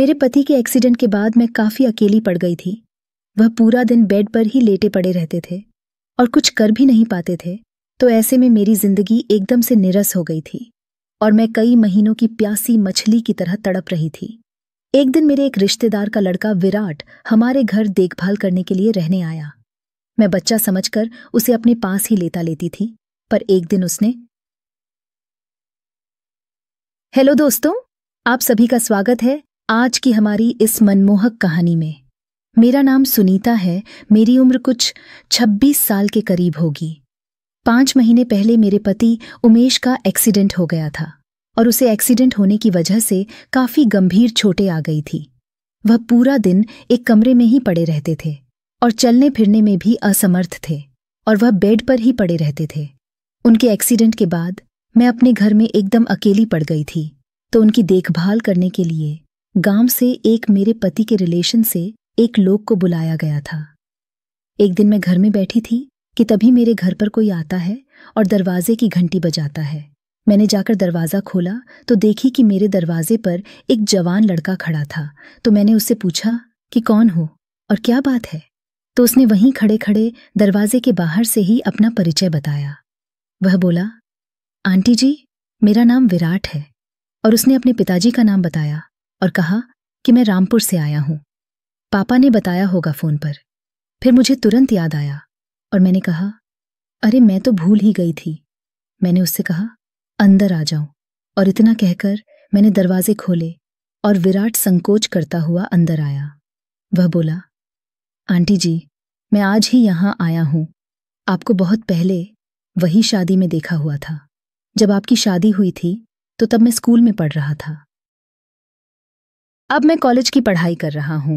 मेरे पति के एक्सीडेंट के बाद मैं काफी अकेली पड़ गई थी वह पूरा दिन बेड पर ही लेटे पड़े रहते थे और कुछ कर भी नहीं पाते थे तो ऐसे में मेरी जिंदगी एकदम से निरस हो गई थी और मैं कई महीनों की प्यासी मछली की तरह तड़प रही थी एक दिन मेरे एक रिश्तेदार का लड़का विराट हमारे घर देखभाल करने के लिए रहने आया मैं बच्चा समझकर उसे अपने पास ही लेता लेती थी पर एक दिन उसने हेलो दोस्तों आप सभी का स्वागत है आज की हमारी इस मनमोहक कहानी में मेरा नाम सुनीता है मेरी उम्र कुछ 26 साल के करीब होगी पांच महीने पहले मेरे पति उमेश का एक्सीडेंट हो गया था और उसे एक्सीडेंट होने की वजह से काफी गंभीर चोटें आ गई थी वह पूरा दिन एक कमरे में ही पड़े रहते थे और चलने फिरने में भी असमर्थ थे और वह बेड पर ही पड़े रहते थे उनके एक्सीडेंट के बाद मैं अपने घर में एकदम अकेली पड़ गई थी तो उनकी देखभाल करने के लिए गांव से एक मेरे पति के रिलेशन से एक लोग को बुलाया गया था एक दिन मैं घर में बैठी थी कि तभी मेरे घर पर कोई आता है और दरवाजे की घंटी बजाता है मैंने जाकर दरवाज़ा खोला तो देखी कि मेरे दरवाजे पर एक जवान लड़का खड़ा था तो मैंने उससे पूछा कि कौन हो और क्या बात है तो उसने वहीं खड़े खड़े दरवाजे के बाहर से ही अपना परिचय बताया वह बोला आंटी जी मेरा नाम विराट है और उसने अपने पिताजी का नाम बताया और कहा कि मैं रामपुर से आया हूं पापा ने बताया होगा फोन पर फिर मुझे तुरंत याद आया और मैंने कहा अरे मैं तो भूल ही गई थी मैंने उससे कहा अंदर आ जाओ और इतना कहकर मैंने दरवाजे खोले और विराट संकोच करता हुआ अंदर आया वह बोला आंटी जी मैं आज ही यहां आया हूं आपको बहुत पहले वही शादी में देखा हुआ था जब आपकी शादी हुई थी तो तब मैं स्कूल में पढ़ रहा था अब मैं कॉलेज की पढ़ाई कर रहा हूँ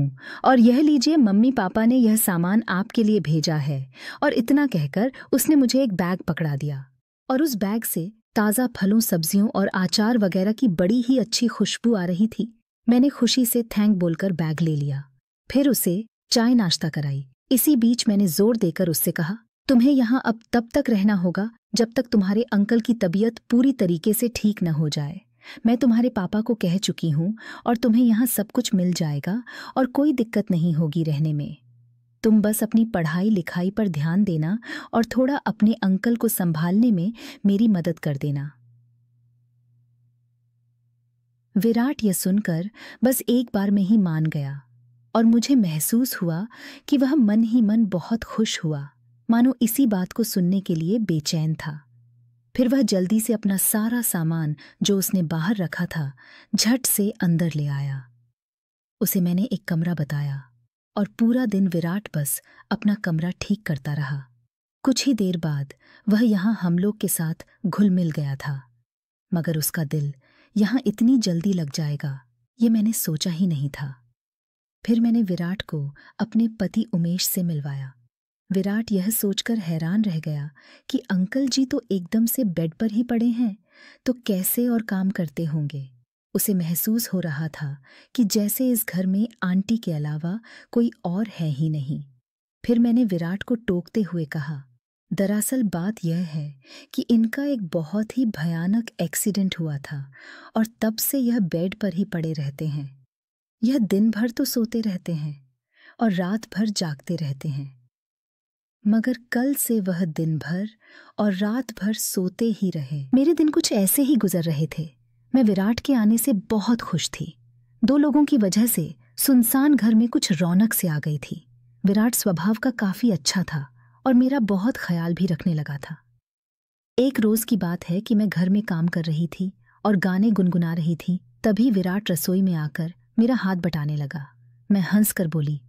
और यह लीजिए मम्मी पापा ने यह सामान आपके लिए भेजा है और इतना कहकर उसने मुझे एक बैग पकड़ा दिया और उस बैग से ताज़ा फलों सब्जियों और आचार वगैरह की बड़ी ही अच्छी खुशबू आ रही थी मैंने खुशी से थैंक बोलकर बैग ले लिया फिर उसे चाय नाश्ता कराई इसी बीच मैंने जोर देकर उससे कहा तुम्हें यहाँ अब तब तक रहना होगा जब तक तुम्हारे अंकल की तबीयत पूरी तरीके से ठीक न हो जाए मैं तुम्हारे पापा को कह चुकी हूँ और तुम्हें यहाँ सब कुछ मिल जाएगा और कोई दिक्कत नहीं होगी रहने में तुम बस अपनी पढ़ाई लिखाई पर ध्यान देना और थोड़ा अपने अंकल को संभालने में मेरी मदद कर देना विराट यह सुनकर बस एक बार में ही मान गया और मुझे महसूस हुआ कि वह मन ही मन बहुत खुश हुआ मानो इसी बात को सुनने के लिए बेचैन था फिर वह जल्दी से अपना सारा सामान जो उसने बाहर रखा था झट से अंदर ले आया उसे मैंने एक कमरा बताया और पूरा दिन विराट बस अपना कमरा ठीक करता रहा कुछ ही देर बाद वह यहाँ हम लोग के साथ घुल मिल गया था मगर उसका दिल यहाँ इतनी जल्दी लग जाएगा ये मैंने सोचा ही नहीं था फिर मैंने विराट को अपने पति उमेश से मिलवाया विराट यह सोचकर हैरान रह गया कि अंकल जी तो एकदम से बेड पर ही पड़े हैं तो कैसे और काम करते होंगे उसे महसूस हो रहा था कि जैसे इस घर में आंटी के अलावा कोई और है ही नहीं फिर मैंने विराट को टोकते हुए कहा दरअसल बात यह है कि इनका एक बहुत ही भयानक एक्सीडेंट हुआ था और तब से यह बेड पर ही पड़े रहते हैं यह दिन भर तो सोते रहते हैं और रात भर जागते रहते हैं मगर कल से वह दिन भर और रात भर सोते ही रहे मेरे दिन कुछ ऐसे ही गुजर रहे थे मैं विराट के आने से बहुत खुश थी दो लोगों की वजह से सुनसान घर में कुछ रौनक से आ गई थी विराट स्वभाव का काफी अच्छा था और मेरा बहुत ख्याल भी रखने लगा था एक रोज की बात है कि मैं घर में काम कर रही थी और गाने गुनगुना रही थी तभी विराट रसोई में आकर मेरा हाथ बटाने लगा मैं हंसकर बोली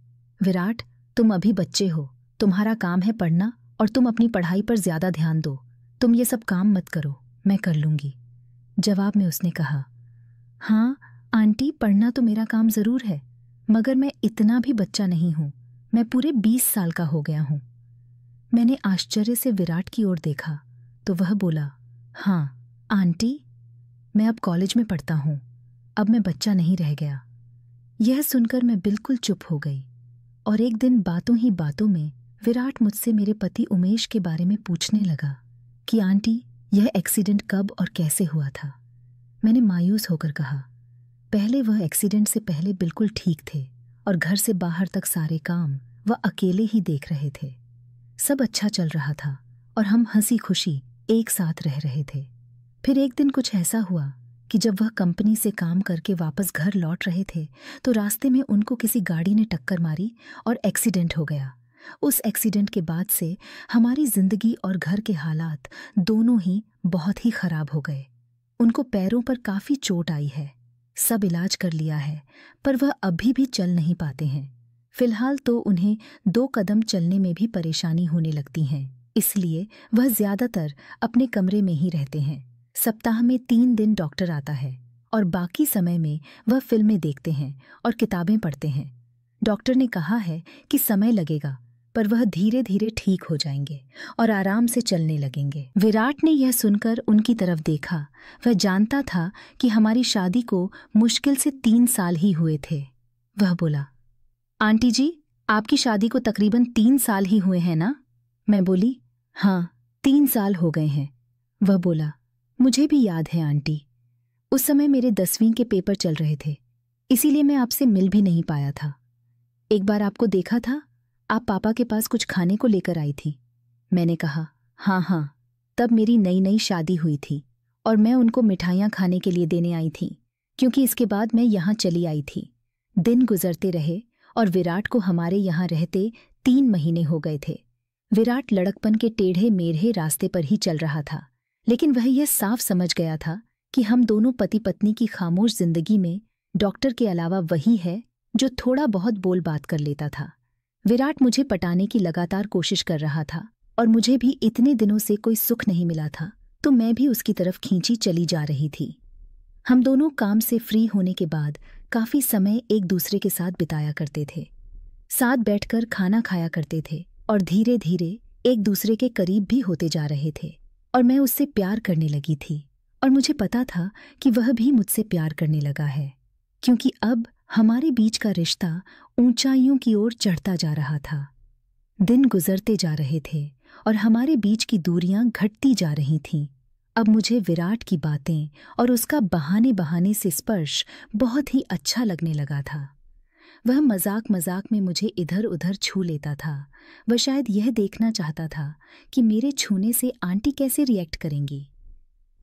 विराट तुम अभी बच्चे हो तुम्हारा काम है पढ़ना और तुम अपनी पढ़ाई पर ज़्यादा ध्यान दो तुम ये सब काम मत करो मैं कर लूंगी जवाब में उसने कहा हाँ आंटी पढ़ना तो मेरा काम ज़रूर है मगर मैं इतना भी बच्चा नहीं हूं मैं पूरे बीस साल का हो गया हूं मैंने आश्चर्य से विराट की ओर देखा तो वह बोला हाँ आंटी मैं अब कॉलेज में पढ़ता हूं अब मैं बच्चा नहीं रह गया यह सुनकर मैं बिल्कुल चुप हो गई और एक दिन बातों ही बातों में विराट मुझसे मेरे पति उमेश के बारे में पूछने लगा कि आंटी यह एक्सीडेंट कब और कैसे हुआ था मैंने मायूस होकर कहा पहले वह एक्सीडेंट से पहले बिल्कुल ठीक थे और घर से बाहर तक सारे काम वह अकेले ही देख रहे थे सब अच्छा चल रहा था और हम हंसी खुशी एक साथ रह रहे थे फिर एक दिन कुछ ऐसा हुआ कि जब वह कंपनी से काम करके वापस घर लौट रहे थे तो रास्ते में उनको किसी गाड़ी ने टक्कर मारी और एक्सीडेंट हो गया उस एक्सीडेंट के बाद से हमारी जिंदगी और घर के हालात दोनों ही बहुत ही खराब हो गए उनको पैरों पर काफी चोट आई है सब इलाज कर लिया है पर वह अभी भी चल नहीं पाते हैं फिलहाल तो उन्हें दो कदम चलने में भी परेशानी होने लगती हैं इसलिए वह ज्यादातर अपने कमरे में ही रहते हैं सप्ताह में तीन दिन डॉक्टर आता है और बाकी समय में वह फिल्में देखते हैं और किताबें पढ़ते हैं डॉक्टर ने कहा है कि समय लगेगा पर वह धीरे धीरे ठीक हो जाएंगे और आराम से चलने लगेंगे विराट ने यह सुनकर उनकी तरफ देखा वह जानता था कि हमारी शादी को मुश्किल से तीन साल ही हुए थे वह बोला आंटी जी आपकी शादी को तकरीबन तीन साल ही हुए हैं ना मैं बोली हाँ तीन साल हो गए हैं वह बोला मुझे भी याद है आंटी उस समय मेरे दसवीं के पेपर चल रहे थे इसीलिए मैं आपसे मिल भी नहीं पाया था एक बार आपको देखा था आप पापा के पास कुछ खाने को लेकर आई थी मैंने कहा हाँ हाँ तब मेरी नई नई शादी हुई थी और मैं उनको मिठाइयाँ खाने के लिए देने आई थी क्योंकि इसके बाद मैं यहाँ चली आई थी दिन गुजरते रहे और विराट को हमारे यहाँ रहते तीन महीने हो गए थे विराट लड़कपन के टेढ़े मेढ़े रास्ते पर ही चल रहा था लेकिन वह यह साफ समझ गया था कि हम दोनों पति पत्नी की खामोश जिंदगी में डॉक्टर के अलावा वही है जो थोड़ा बहुत बोल बात कर लेता था विराट मुझे पटाने की लगातार कोशिश कर रहा था और मुझे भी इतने दिनों से कोई सुख नहीं मिला था तो मैं भी उसकी तरफ खींची चली जा रही थी हम दोनों काम से फ्री होने के बाद काफी समय एक दूसरे के साथ बिताया करते थे साथ बैठकर खाना खाया करते थे और धीरे धीरे एक दूसरे के करीब भी होते जा रहे थे और मैं उससे प्यार करने लगी थी और मुझे पता था कि वह भी मुझसे प्यार करने लगा है क्योंकि अब हमारे बीच का रिश्ता ऊंचाइयों की ओर चढ़ता जा रहा था दिन गुजरते जा रहे थे और हमारे बीच की दूरियां घटती जा रही थीं अब मुझे विराट की बातें और उसका बहाने बहाने से स्पर्श बहुत ही अच्छा लगने लगा था वह मजाक मजाक में मुझे इधर उधर छू लेता था वह शायद यह देखना चाहता था कि मेरे छूने से आंटी कैसे रिएक्ट करेंगी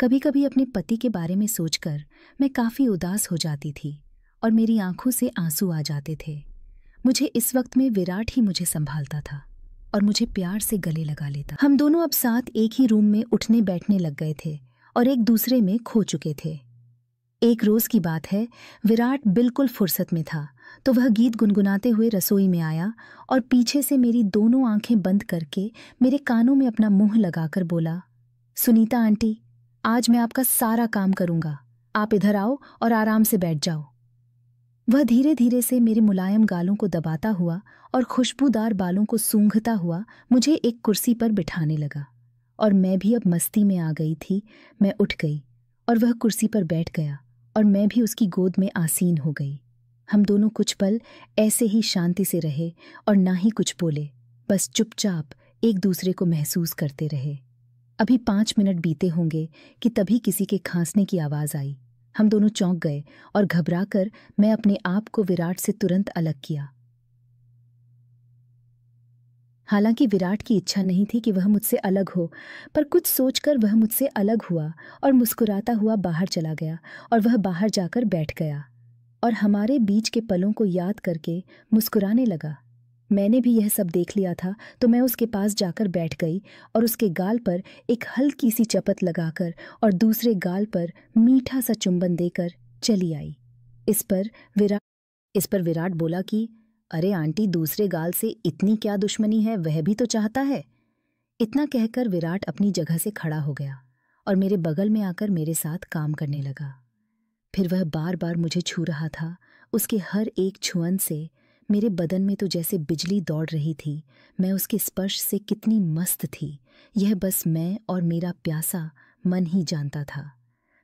कभी कभी अपने पति के बारे में सोचकर मैं काफ़ी उदास हो जाती थी और मेरी आंखों से आंसू आ जाते थे मुझे इस वक्त में विराट ही मुझे संभालता था और मुझे प्यार से गले लगा लेता हम दोनों अब साथ एक ही रूम में उठने बैठने लग गए थे और एक दूसरे में खो चुके थे एक रोज की बात है विराट बिल्कुल फुर्सत में था तो वह गीत गुनगुनाते हुए रसोई में आया और पीछे से मेरी दोनों आंखें बंद करके मेरे कानों में अपना मुंह लगाकर बोला सुनीता आंटी आज मैं आपका सारा काम करूंगा आप इधर आओ और आराम से बैठ जाओ वह धीरे धीरे से मेरे मुलायम गालों को दबाता हुआ और खुशबूदार बालों को सूंघता हुआ मुझे एक कुर्सी पर बिठाने लगा और मैं भी अब मस्ती में आ गई थी मैं उठ गई और वह कुर्सी पर बैठ गया और मैं भी उसकी गोद में आसीन हो गई हम दोनों कुछ पल ऐसे ही शांति से रहे और ना ही कुछ बोले बस चुपचाप एक दूसरे को महसूस करते रहे अभी पाँच मिनट बीते होंगे कि तभी किसी के खांसने की आवाज़ आई हम दोनों चौंक गए और घबरा कर मैं अपने आप को विराट से तुरंत अलग किया हालांकि विराट की इच्छा नहीं थी कि वह मुझसे अलग हो पर कुछ सोचकर वह मुझसे अलग हुआ और मुस्कुराता हुआ बाहर चला गया और वह बाहर जाकर बैठ गया और हमारे बीच के पलों को याद करके मुस्कुराने लगा मैंने भी यह सब देख लिया था तो मैं उसके पास जाकर बैठ गई और उसके गाल पर एक हल्की सी चपत लगाकर और दूसरे गाल पर मीठा सा चुंबन देकर चली आई इस पर विराट इस पर विराट बोला कि अरे आंटी दूसरे गाल से इतनी क्या दुश्मनी है वह भी तो चाहता है इतना कहकर विराट अपनी जगह से खड़ा हो गया और मेरे बगल में आकर मेरे साथ काम करने लगा फिर वह बार बार मुझे छू रहा था उसके हर एक छुअन से मेरे बदन में तो जैसे बिजली दौड़ रही थी मैं उसके स्पर्श से कितनी मस्त थी यह बस मैं और मेरा प्यासा मन ही जानता था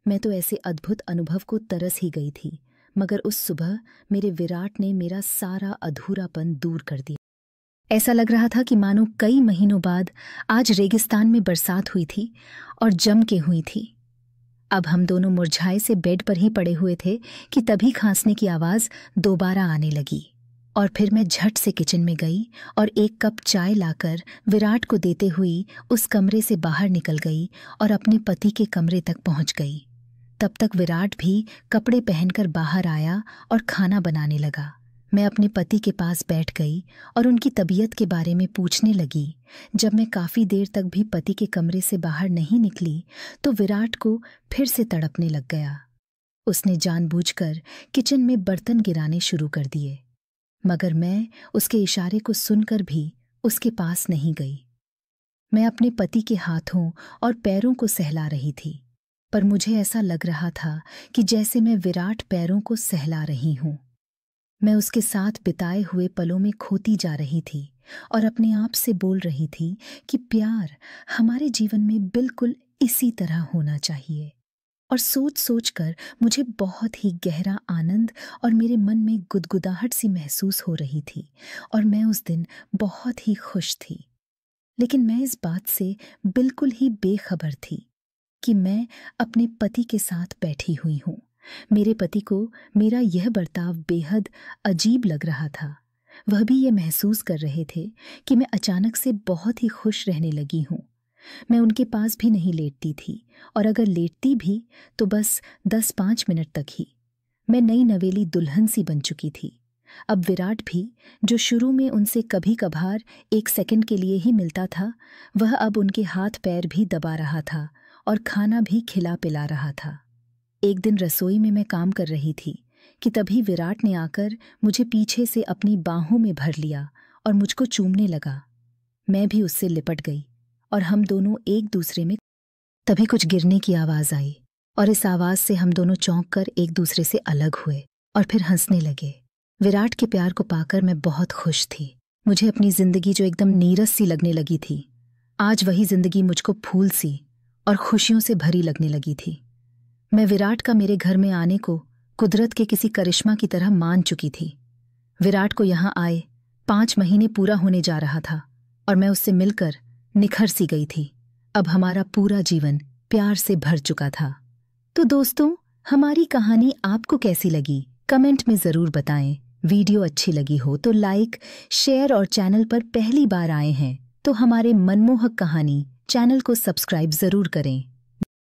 मैं तो ऐसे अद्भुत अनुभव को तरस ही गई थी मगर उस सुबह मेरे विराट ने मेरा सारा अधूरापन दूर कर दिया ऐसा लग रहा था कि मानो कई महीनों बाद आज रेगिस्तान में बरसात हुई थी और जम के हुई थी अब हम दोनों मुरझाए से बेड पर ही पड़े हुए थे कि तभी खांसने की आवाज़ दोबारा आने लगी और फिर मैं झट से किचन में गई और एक कप चाय लाकर विराट को देते हुई उस कमरे से बाहर निकल गई और अपने पति के कमरे तक पहुंच गई तब तक विराट भी कपड़े पहनकर बाहर आया और खाना बनाने लगा मैं अपने पति के पास बैठ गई और उनकी तबीयत के बारे में पूछने लगी जब मैं काफ़ी देर तक भी पति के कमरे से बाहर नहीं निकली तो विराट को फिर से तड़पने लग गया उसने जानबूझकर किचन में बर्तन गिराने शुरू कर दिए मगर मैं उसके इशारे को सुनकर भी उसके पास नहीं गई मैं अपने पति के हाथों और पैरों को सहला रही थी पर मुझे ऐसा लग रहा था कि जैसे मैं विराट पैरों को सहला रही हूं मैं उसके साथ बिताए हुए पलों में खोती जा रही थी और अपने आप से बोल रही थी कि प्यार हमारे जीवन में बिल्कुल इसी तरह होना चाहिए और सोच सोच कर मुझे बहुत ही गहरा आनंद और मेरे मन में गुदगुदाहट सी महसूस हो रही थी और मैं उस दिन बहुत ही खुश थी लेकिन मैं इस बात से बिल्कुल ही बेखबर थी कि मैं अपने पति के साथ बैठी हुई हूँ मेरे पति को मेरा यह बर्ताव बेहद अजीब लग रहा था वह भी ये महसूस कर रहे थे कि मैं अचानक से बहुत ही खुश रहने लगी हूँ मैं उनके पास भी नहीं लेटती थी और अगर लेटती भी तो बस दस पांच मिनट तक ही मैं नई नवेली दुल्हन सी बन चुकी थी अब विराट भी जो शुरू में उनसे कभी कभार एक सेकंड के लिए ही मिलता था वह अब उनके हाथ पैर भी दबा रहा था और खाना भी खिला पिला रहा था एक दिन रसोई में मैं काम कर रही थी कि तभी विराट ने आकर मुझे पीछे से अपनी बाहों में भर लिया और मुझको चूमने लगा मैं भी उससे लिपट गई और हम दोनों एक दूसरे में तभी कुछ गिरने की आवाज़ आई और इस आवाज़ से हम दोनों चौंक कर एक दूसरे से अलग हुए और फिर हंसने लगे विराट के प्यार को पाकर मैं बहुत खुश थी मुझे अपनी जिंदगी जो एकदम नीरस सी लगने लगी थी आज वही जिंदगी मुझको फूल सी और खुशियों से भरी लगने लगी थी मैं विराट का मेरे घर में आने को कुदरत के किसी करिश्मा की तरह मान चुकी थी विराट को यहाँ आए पांच महीने पूरा होने जा रहा था और मैं उससे मिलकर निखर सी गई थी अब हमारा पूरा जीवन प्यार से भर चुका था तो दोस्तों हमारी कहानी आपको कैसी लगी कमेंट में ज़रूर बताएं वीडियो अच्छी लगी हो तो लाइक शेयर और चैनल पर पहली बार आए हैं तो हमारे मनमोहक कहानी चैनल को सब्सक्राइब ज़रूर करें